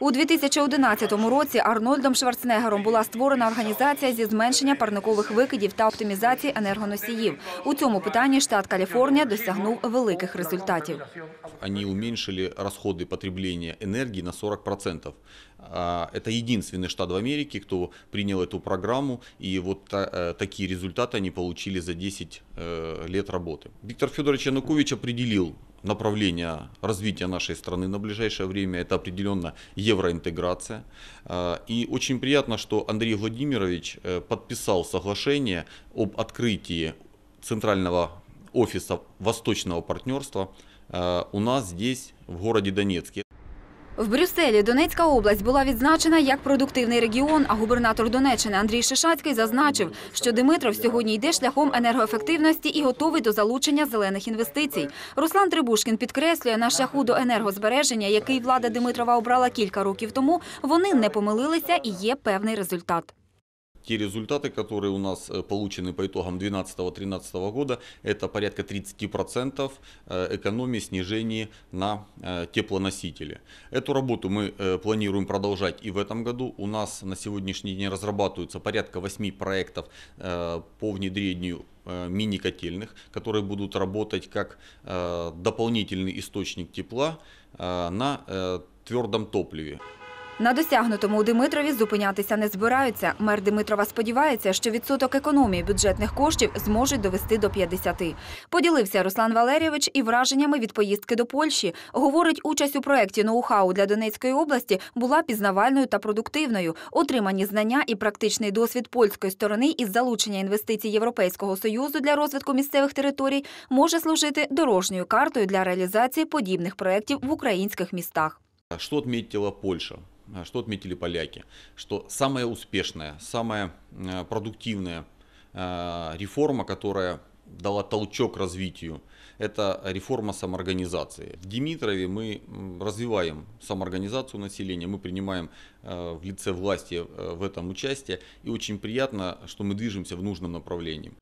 У 2011 році Арнольдом Шварценеггером була створена організація зі зменшення парникових викидів та оптимізації енергоносіїв. У цьому питанні штат Каліфорнія досягнув великих результатів. Вони зменшили розходи потреблення енергії на 40%. Це єдиний штат в Америці, хто прийняв эту програму, і от е, такі результати они получили за 10 е, лет роботи. Віктор Федорович Янукович определил направление развития нашей страны на ближайшее время. Это определенно евроинтеграция. Э, и очень приятно, что Андрей Владимирович э, подписал соглашение об открытии Центрального офиса Восточного партнерства э, у нас здесь, в городе Донецке. В Брюсселі Донецька область була відзначена як продуктивний регіон. А губернатор Донеччини Андрій Шишацький зазначив, що Димитров сьогодні йде шляхом енергоефективності і готовий до залучення зелених інвестицій. Руслан Трибушкін підкреслює, на шляху до енергозбереження, який влада Димитрова обрала кілька років тому, вони не помилилися і є певний результат. те результаты, которые у нас э, получены по итогам 2012-2013 года, это порядка 30% э, экономии снижения на э, теплоносители. Эту работу мы планируем продолжать и в этом году. У нас на сегодняшний день разрабатываются порядка 8 проектов по внедрению мини-котельных, которые будут работать как дополнительный источник тепла на твердом топливе. На досягнутому у Димитрові зупинятися не збираються. Мер Димитрова сподівається, що відсоток економії бюджетних коштів зможуть довести до 50. Поділився Руслан Валерійович і враженнями від поїздки до Польщі. Говорить, участь у проєкті ноу-хау для Донецької області була пізнавальною та продуктивною. Отримані знання і практичний досвід польської сторони із залучення інвестицій Європейського союзу для розвитку місцевих територій може служити дорожньою картою для реалізації подібних проєктів в українських містах. Що відмітила Польща? Э, что отметили поляки, что самая успешная, самая э, продуктивная э, реформа, которая дала толчок развитию, это реформа самоорганизации. В Димитрове мы развиваем самоорганизацию населения, мы принимаем в лице власти в этом участие, и очень приятно, что мы движемся в нужном направлении.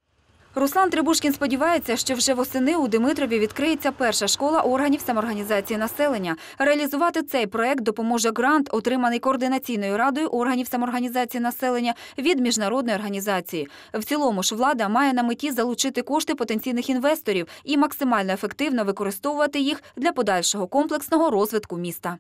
Руслан Трибушкін сподівається, що вже восени у Димитрові відкриється перша школа органів самоорганізації населення. Реалізувати цей проект допоможе грант, отриманий координаційною радою органів самоорганізації населення від міжнародної організації. В цілому ж влада має на меті залучити кошти потенційних інвесторів і максимально ефективно використовувати їх для подальшого комплексного розвитку міста.